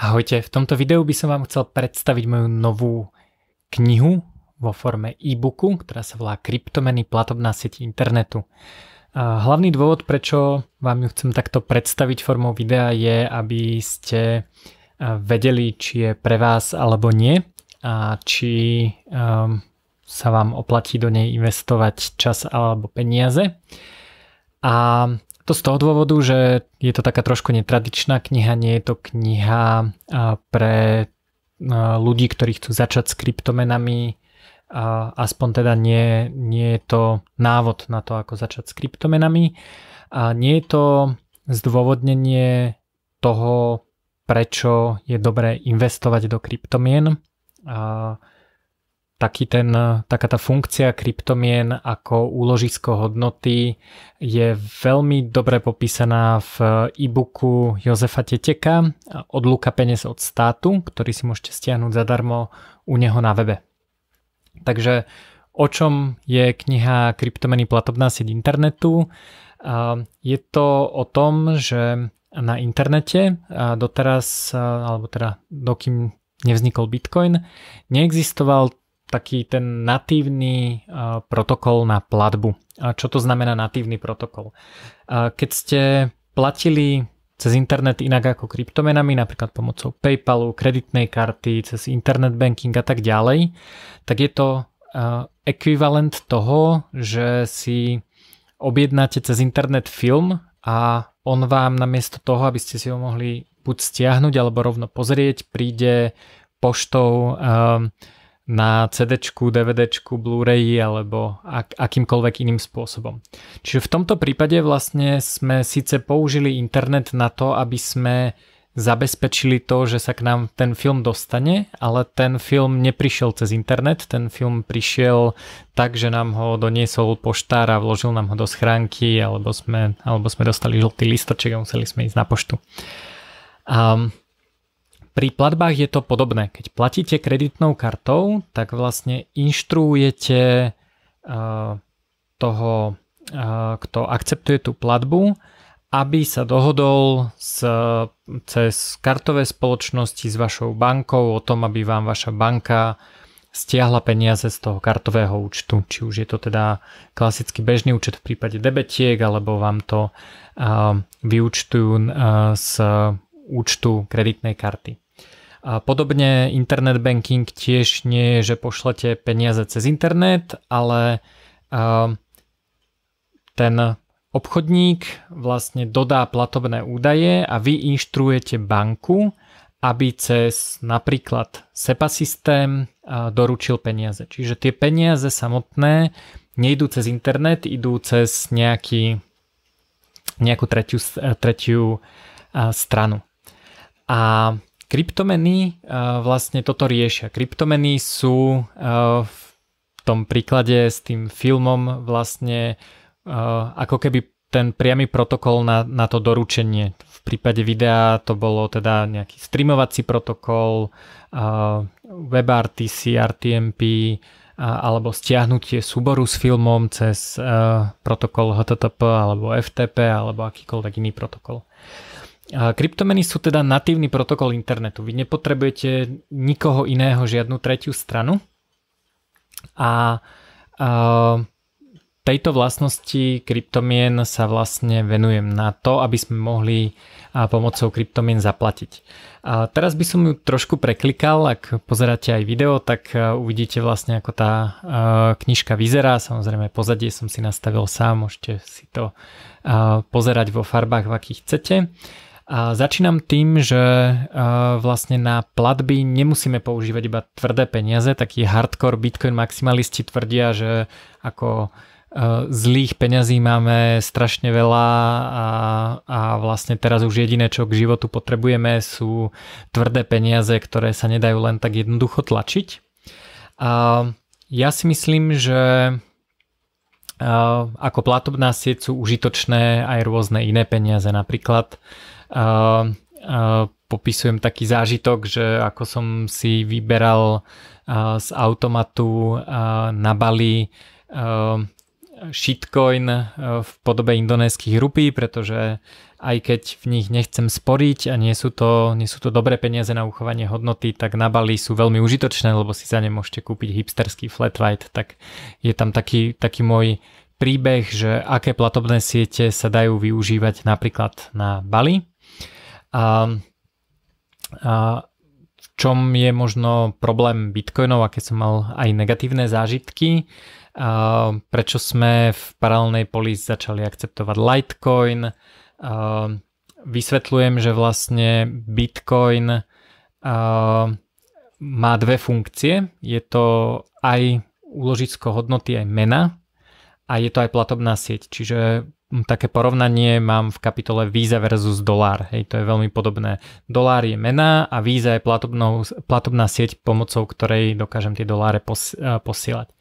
Ahojte, v tomto videu by som vám chcel predstaviť moju novú knihu vo forme e-booku, ktorá sa volá Kryptomeny platobná sieť internetu. A hlavný dôvod, prečo vám ju chcem takto predstaviť formou videa je, aby ste vedeli, či je pre vás alebo nie a či um, sa vám oplatí do nej investovať čas alebo peniaze. A to z toho dôvodu, že je to taká trošku netradičná kniha, nie je to kniha pre ľudí, ktorí chcú začať s kryptomenami, aspoň teda nie, nie je to návod na to, ako začať s kryptomenami. A nie je to zdôvodnenie toho, prečo je dobré investovať do kryptomien. A taký ten, taká tá funkcia kryptomien ako úložisko hodnoty je veľmi dobre popísaná v e-booku Jozefa Teteka od Luka Penes od státu, ktorý si môžete stiahnuť zadarmo u neho na webe. Takže o čom je kniha Kryptomeny platobná sieť internetu? Je to o tom, že na internete doteraz, alebo teda dokým nevznikol Bitcoin, neexistoval taký ten natívny eh, protokol na platbu. A čo to znamená natívny protokol? Keď ste platili cez internet inak ako kryptomenami, napríklad pomocou PayPalu, kreditnej karty, cez internet banking a tak ďalej, tak je to eh, ekvivalent toho, že si objednáte cez internet film a on vám namiesto toho, aby ste si ho mohli buď stiahnuť alebo rovno pozrieť, príde poštou eh, na CD, DVD, blu ray alebo ak, akýmkoľvek iným spôsobom. Čiže v tomto prípade vlastne sme síce použili internet na to, aby sme zabezpečili to, že sa k nám ten film dostane, ale ten film neprišiel cez internet, ten film prišiel tak, že nám ho doniesol poštár a vložil nám ho do schránky, alebo sme, alebo sme dostali žltý listoček a museli sme ísť na poštu. Um, pri platbách je to podobné. Keď platíte kreditnou kartou, tak vlastne inštruujete eh, toho, eh, kto akceptuje tú platbu, aby sa dohodol s, cez kartové spoločnosti s vašou bankou o tom, aby vám vaša banka stiahla peniaze z toho kartového účtu. Či už je to teda klasický bežný účet v prípade debetiek, alebo vám to uh, vyúčtujú uh, z účtu kreditnej karty. A podobne internet banking tiež nie je, že pošlete peniaze cez internet, ale ten obchodník vlastne dodá platobné údaje a vy inštruujete banku, aby cez napríklad SEPA systém doručil peniaze. Čiže tie peniaze samotné nejdú cez internet, idú cez nejaký, nejakú tretiu, tretiu stranu. A Kryptomeny eh, vlastne toto riešia. Kryptomeny sú eh, v tom príklade s tým filmom vlastne eh, ako keby ten priamy protokol na, na to doručenie. V prípade videa to bolo teda nejaký streamovací protokol, uh, WebRTC, RTMP uh, alebo stiahnutie súboru s filmom cez uh, protokol HTTP alebo FTP alebo akýkoľvek iný protokol. Uh, a kryptomeny sú teda natívny protokol internetu. Vy nepotrebujete nikoho iného, žiadnu tretiu stranu. A, a tejto vlastnosti kryptomien sa vlastne venujem na to, aby sme mohli pomocou kryptomien zaplatiť. A teraz by som ju trošku preklikal, ak pozeráte aj video, tak uvidíte vlastne ako tá knižka vyzerá. Samozrejme pozadie som si nastavil sám, môžete si to pozerať vo farbách, v akých chcete. A začínam tým, že e, vlastne na platby nemusíme používať iba tvrdé peniaze. Takí hardcore bitcoin maximalisti tvrdia, že ako e, zlých peňazí máme strašne veľa a, a vlastne teraz už jediné, čo k životu potrebujeme, sú tvrdé peniaze, ktoré sa nedajú len tak jednoducho tlačiť. A ja si myslím, že Uh, ako platobná sieť sú užitočné aj rôzne iné peniaze. Napríklad uh, uh, popisujem taký zážitok, že ako som si vyberal z automatu na Bali shitcoin v podobe indonéskych rupí, pretože aj keď v nich nechcem sporiť a nie sú, to, nie sú to dobré peniaze na uchovanie hodnoty, tak na Bali sú veľmi užitočné, lebo si za ne môžete kúpiť hipsterský flat white, tak je tam taký, taký môj príbeh, že aké platobné siete sa dajú využívať napríklad na Bali. A, a v čom je možno problém bitcoinov, aké som mal aj negatívne zážitky, a prečo sme v paralelnej polis začali akceptovať Litecoin, Ehm, vysvetľujem, že vlastne Bitcoin ehm, má dve funkcie. Je to aj úložisko hodnoty, aj mena a je to aj platobná sieť. Čiže Hm, také porovnanie mám v kapitole víza versus dolár. Hej, to je veľmi podobné. Dolár je mena a víza je platobnou, platobná sieť, pomocou ktorej dokážem tie doláre pos, eh, posielať.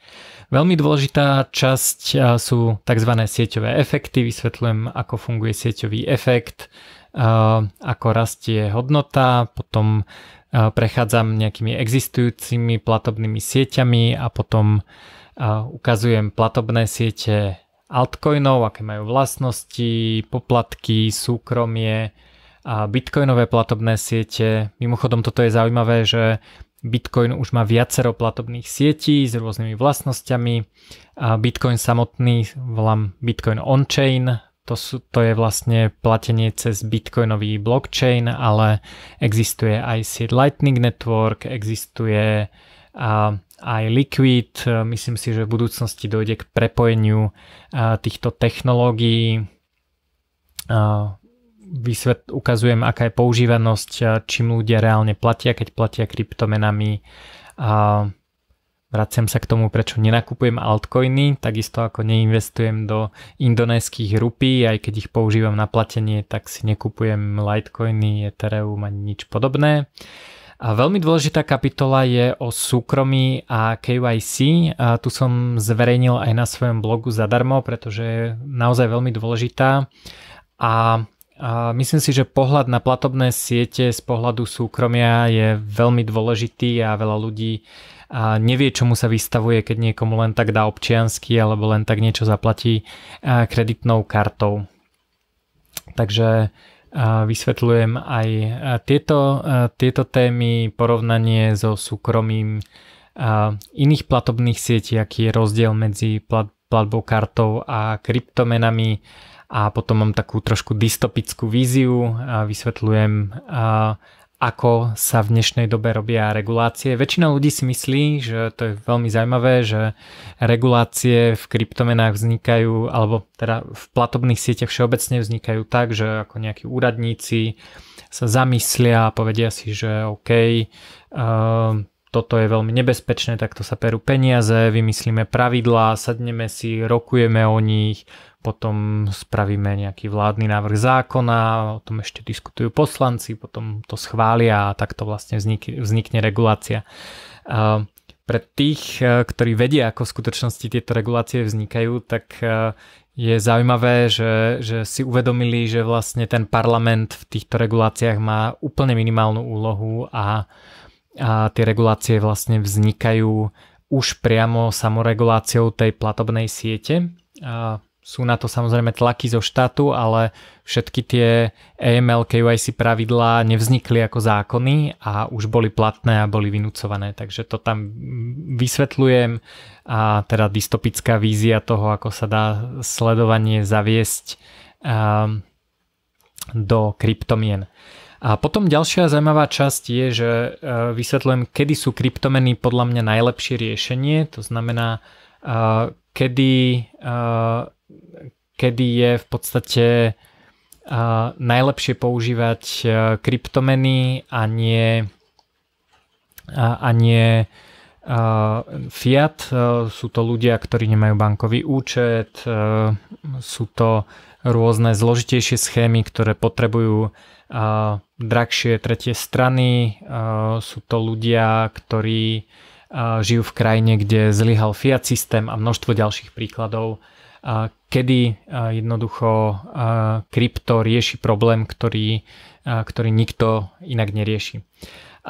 Veľmi dôležitá časť eh, sú tzv. sieťové efekty. Vysvetľujem, ako funguje sieťový efekt, eh, ako rastie hodnota, potom prechádzam nejakými existujúcimi platobnými sieťami a potom ukazujem platobné siete altcoinov, aké majú vlastnosti, poplatky, súkromie a bitcoinové platobné siete. Mimochodom toto je zaujímavé, že Bitcoin už má viacero platobných sietí s rôznymi vlastnosťami. A Bitcoin samotný volám Bitcoin on-chain, to, sú, to je vlastne platenie cez bitcoinový blockchain, ale existuje aj sieť Lightning Network, existuje a aj Liquid. E, myslím si, že v budúcnosti dojde k prepojeniu e, týchto technológií. E, vysvet, ukazujem, aká je používanosť, čím ľudia reálne platia, keď platia kryptomenami. Vraciam sa k tomu, prečo nenakupujem altcoiny, takisto ako neinvestujem do indonéskych rupí, aj keď ich používam na platenie, tak si nekupujem litecoiny, ethereum ani nič podobné. Uh, a veľmi dôležitá kapitola je o súkromí a KYC. A tu som zverejnil aj na svojom blogu zadarmo, pretože je naozaj veľmi dôležitá. A a myslím si, že pohľad na platobné siete z pohľadu súkromia je veľmi dôležitý a veľa ľudí nevie, čomu sa vystavuje, keď niekomu len tak dá občiansky alebo len tak niečo zaplatí kreditnou kartou. Takže vysvetľujem aj e, tieto, e, tieto témy, porovnanie so súkromím e, iných platobných sietí, aký je rozdiel medzi plat, platbou kartou a kryptomenami a potom mám takú trošku dystopickú víziu a vysvetľujem a ako sa v dnešnej dobe robia regulácie. Väčšina ľudí si myslí, že to je veľmi zaujímavé, že regulácie v kryptomenách vznikajú, alebo teda v platobných sieťach všeobecne vznikajú tak, že ako nejakí úradníci sa zamyslia a povedia si, že OK, uh, toto je veľmi nebezpečné, takto sa perú peniaze, vymyslíme pravidlá, sadneme si, rokujeme o nich, potom spravíme nejaký vládny návrh zákona, o tom ešte diskutujú poslanci, potom to schvália a takto vlastne vznikne, vznikne regulácia. Pre tých, e, ktorí vedia, ako v skutočnosti tieto regulácie vznikajú, tak e, je zaujímavé, že, že si uvedomili, že vlastne ten parlament v týchto reguláciách má úplne minimálnu úlohu a a tie regulácie vlastne vznikajú už priamo samoreguláciou tej platobnej siete. A sú na to samozrejme tlaky zo štátu, ale všetky tie AML e KYC pravidlá nevznikli ako zákony a už boli platné a boli vynúcované, takže to tam vysvetľujem a teda dystopická vízia toho, ako sa dá sledovanie zaviesť um, do kryptomien. A potom ďalšia zaujímavá časť je, že e, vysvetľujem, kedy sú kryptomeny podľa mňa najlepšie riešenie, to znamená, e, kedy, e, kedy je v podstate najlepšie používať kryptomeny a nie, a nie fiat. Sú to ľudia, ktorí nemajú bankový účet, sú to rôzne zložitejšie schémy, ktoré potrebujú uh, drahšie tretie strany. Uh, sú to ľudia, ktorí uh, žijú v krajine, kde zlyhal fiat systém a množstvo ďalších príkladov, uh, kedy uh, jednoducho uh, krypto rieši problém, ktorý, uh, ktorý nikto inak nerieši.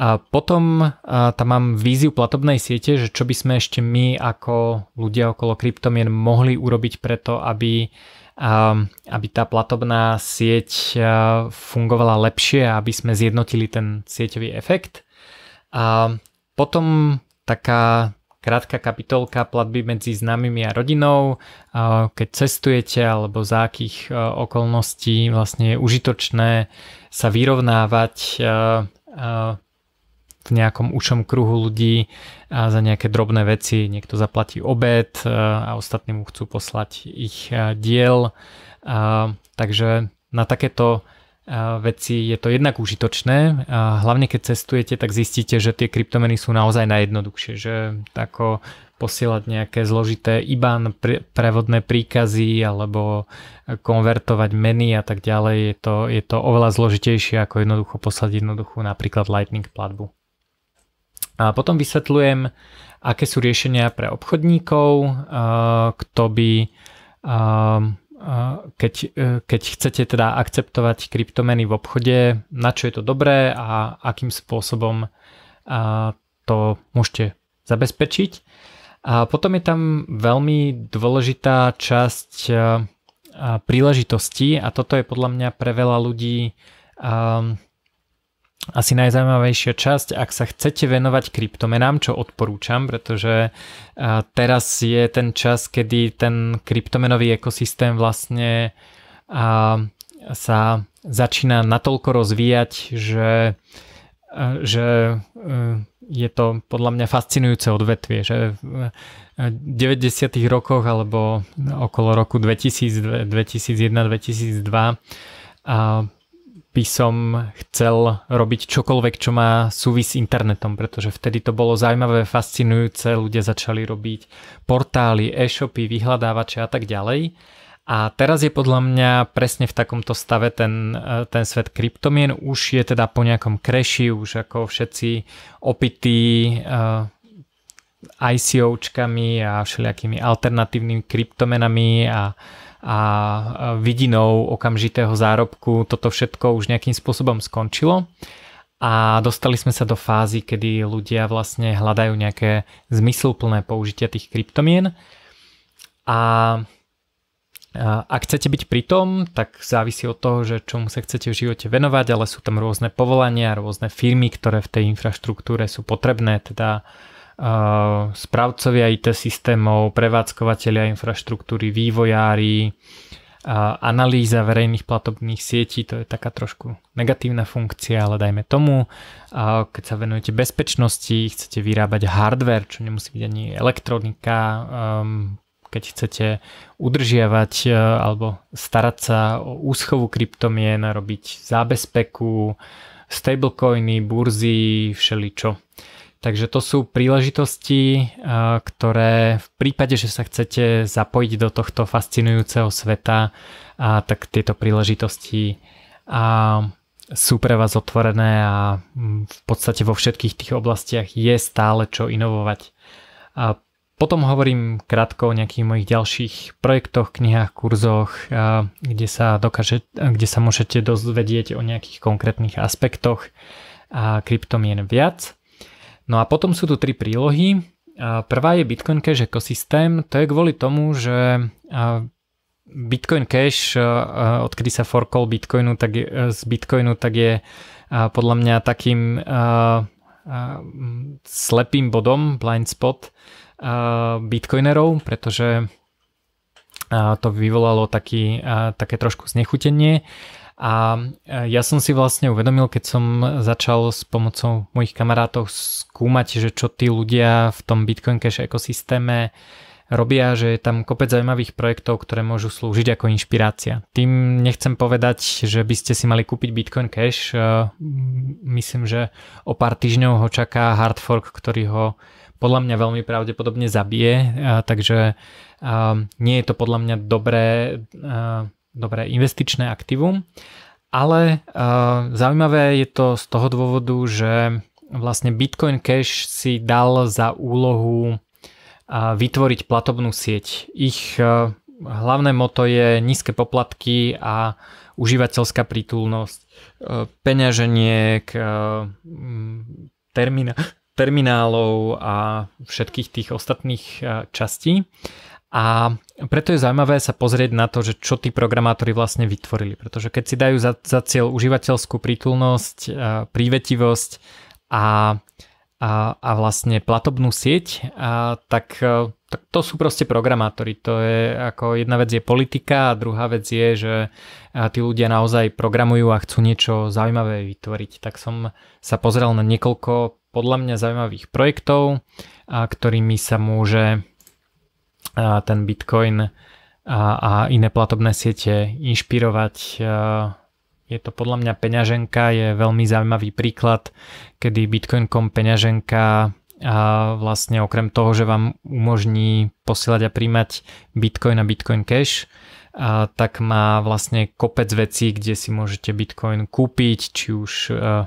A potom a tam mám víziu platobnej siete, že čo by sme ešte my ako ľudia okolo kryptomien mohli urobiť preto, aby aby tá platobná sieť fungovala lepšie a aby sme zjednotili ten sieťový efekt. A potom taká krátka kapitolka platby medzi známymi a rodinou, keď cestujete alebo za akých e, okolností vlastne je užitočné sa vyrovnávať e, e, v nejakom ušom kruhu ľudí a za nejaké drobné veci. Niekto zaplatí obed a ostatní mu chcú poslať ich diel. A, takže na takéto veci je to jednak užitočné. A hlavne keď cestujete, tak zistíte, že tie kryptomeny sú naozaj najjednoduchšie, že ako posielať nejaké zložité IBAN, prevodné príkazy alebo konvertovať meny a tak ďalej. Je to, je to oveľa zložitejšie ako jednoducho poslať jednoduchú napríklad Lightning platbu. A potom vysvetľujem, aké sú riešenia pre obchodníkov, kto by, keď, e, keď chcete teda akceptovať kryptomeny v obchode, na čo je to dobré a akým spôsobom to môžete zabezpečiť. A potom je tam veľmi dôležitá časť príležitosti a toto je podľa mňa pre veľa ľudí asi najzaujímavejšia časť, ak sa chcete venovať kryptomenám, čo odporúčam, pretože teraz je ten čas, kedy ten kryptomenový ekosystém vlastne sa začína natoľko rozvíjať, že, že e, je to podľa mňa fascinujúce odvetvie, že v 90. E, rokoch alebo okolo roku 2000, 2001, 2002 by som chcel robiť čokoľvek, čo má súvis s internetom, pretože vtedy to bolo zaujímavé, fascinujúce, ľudia začali robiť portály, e-shopy, vyhľadávače a tak ďalej. A teraz je podľa mňa presne v takomto stave ten, eh, ten svet kryptomien, už je teda po nejakom kreši, už ako všetci opití uh, eh, ICOčkami a všelijakými alternatívnymi kryptomenami a uh, a vidinou okamžitého zárobku toto všetko už nejakým spôsobom skončilo a dostali sme sa do fázy, kedy ľudia vlastne hľadajú nejaké zmysluplné použitia tých kryptomien a ak chcete byť pri tom, tak závisí od toho, že čomu sa chcete v živote venovať, ale sú tam rôzne povolania, rôzne firmy, ktoré v tej infraštruktúre sú potrebné, teda uh, správcovia IT systémov, prevádzkovateľia infraštruktúry, vývojári, analýza verejných platobných sietí, to je taká trošku negatívna funkcia, ale dajme tomu, keď sa venujete bezpečnosti, chcete vyrábať hardware, čo nemusí byť ani elektronika, keď chcete udržiavať alebo starať sa o úschovu kryptomien, robiť zábezpeku, stablecoiny, burzy, všeličo. čo Takže to sú príležitosti, eh, ktoré v prípade, že sa chcete zapojiť do tohto fascinujúceho sveta, tak tieto príležitosti sú pre vás otvorené a mm, v podstate vo všetkých tých oblastiach je stále čo inovovať. A potom hovorím krátko o nejakých mojich ďalších projektoch, knihách, kurzoch, kde sa, dokáže, kde sa môžete dozvedieť o nejakých konkrétnych aspektoch a kryptomien viac. No a potom sú tu tri prílohy. Prvá je Bitcoin Cash ekosystém. To je kvôli tomu, že Bitcoin Cash, odkedy sa forkol Bitcoinu, tak je, e, z Bitcoinu, tak je podľa mňa takým slepým bodom, blind spot Bitcoinerov, pretože to vyvolalo taký, také trošku znechutenie a e, ja som si vlastne uvedomil, keď som začal s pomocou mojich kamarátov skúmať, že čo tí ľudia v tom Bitcoin Cash ekosystéme robia, že je tam kopec zaujímavých projektov, ktoré môžu slúžiť ako inšpirácia. Tým nechcem povedať, že by ste si mali kúpiť Bitcoin Cash. E, myslím, že o pár týždňov ho čaká hard fork, ktorý ho podľa mňa veľmi pravdepodobne zabije, e, takže nie je to podľa mňa dobré dobré investičné aktívum, ale uh, zaujímavé je to z toho dôvodu, že vlastne Bitcoin Cash si dal za úlohu uh, vytvoriť platobnú sieť. Ich uh, hlavné moto je nízke poplatky a užívateľská prítulnosť, uh, peňaženiek, uh, mm, termina, terminálov a všetkých tých ostatných častí. A preto je zaujímavé sa pozrieť na to, že čo tí programátori vlastne vytvorili. Pretože keď si dajú za, za cieľ užívateľskú prítulnosť, prívetivosť a, a, a vlastne platobnú sieť, a, tak, tak to sú proste programátori. To je ako jedna vec je politika a druhá vec je, že tí ľudia naozaj programujú a chcú niečo zaujímavé vytvoriť. Tak som sa pozrel na niekoľko podľa mňa zaujímavých projektov, a ktorými sa môže ten Bitcoin a, a iné platobné siete inšpirovať. Je to podľa mňa peňaženka, je veľmi zaujímavý príklad, kedy Bitcoin.com peňaženka a vlastne okrem toho, že vám umožní posielať a príjmať Bitcoin a Bitcoin Cash, a tak má vlastne kopec vecí, kde si môžete Bitcoin kúpiť, či už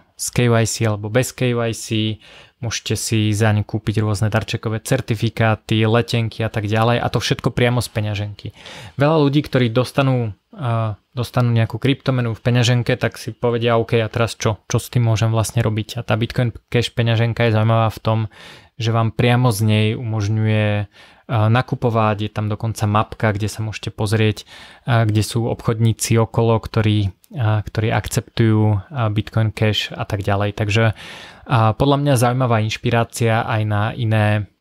s e, KYC alebo bez KYC, Môžete si za zaň kúpiť rôzne darčekové certifikáty, letenky a tak ďalej a to všetko priamo z peňaženky. Veľa ľudí, ktorí dostanú, uh, dostanú nejakú kryptomenu v peňaženke, tak si povedia, OK, a teraz čo? Čo s tým môžem vlastne robiť? A tá Bitcoin Cash peňaženka je zaujímavá v tom, že vám priamo z nej umožňuje nakupovať, je tam dokonca mapka, kde sa môžete pozrieť, kde sú obchodníci okolo, ktorí, ktorí akceptujú Bitcoin Cash a tak ďalej. Takže podľa mňa zaujímavá inšpirácia aj na iné,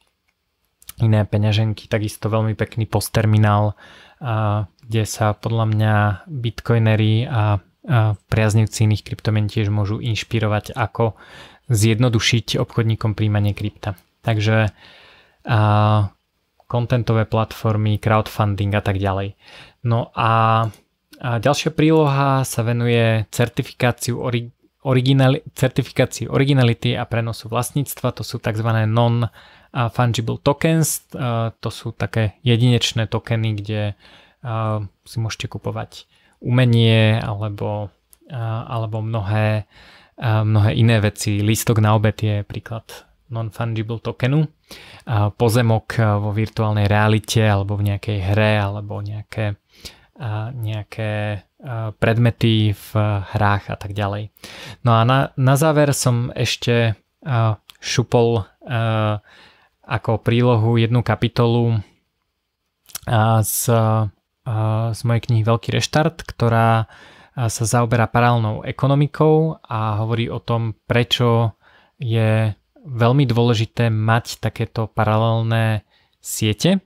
iné peňaženky, takisto veľmi pekný postterminál, kde sa podľa mňa bitcoinery a priaznivci iných kryptomien tiež môžu inšpirovať, ako zjednodušiť obchodníkom príjmanie krypta. Takže kontentové platformy, crowdfunding a tak ďalej. No a, a ďalšia príloha sa venuje certifikáciu ori, originali, certifikácii originality a prenosu vlastníctva, to sú tzv. non-fungible tokens, e, to sú také jedinečné tokeny, kde e, si môžete kupovať umenie alebo, e, alebo mnohé, mnohé iné veci. Lístok na obed je príklad non-fungible tokenu, pozemok vo virtuálnej realite alebo v nejakej hre alebo nejaké, nejaké predmety v hrách a tak ďalej. No a na, na záver som ešte šupol ako prílohu jednu kapitolu z, z mojej knihy Veľký reštart, ktorá sa zaoberá paralelnou ekonomikou a hovorí o tom, prečo je veľmi dôležité mať takéto paralelné siete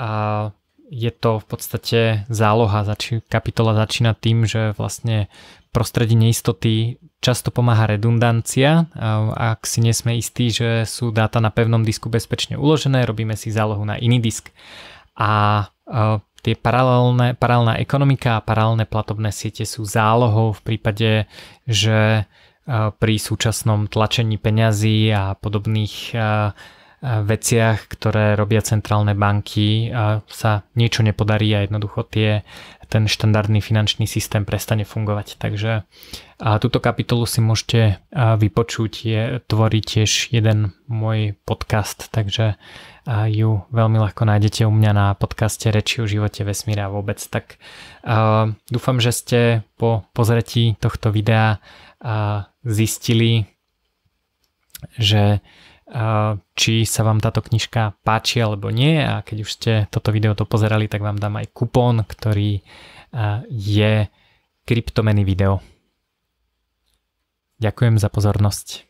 a je to v podstate záloha, zači- kapitola začína tým, že vlastne prostredí neistoty často pomáha redundancia, ak si nesme istí, že sú dáta na pevnom disku bezpečne uložené, robíme si zálohu na iný disk. A tie paralelné, paralelná ekonomika a paralelné platobné siete sú zálohou v prípade, že pri súčasnom tlačení peňazí a podobných veciach, ktoré robia centrálne banky, sa niečo nepodarí a jednoducho tie, ten štandardný finančný systém prestane fungovať. Takže a túto kapitolu si môžete vypočuť, je, tvorí tiež jeden môj podcast, takže ju veľmi ľahko nájdete u mňa na podcaste Reči o živote, vesmíra vôbec. Tak a dúfam, že ste po pozretí tohto videa a zistili, že či sa vám táto knižka páči alebo nie a keď už ste toto video to pozerali, tak vám dám aj kupón, ktorý je kryptomeny video. Ďakujem za pozornosť.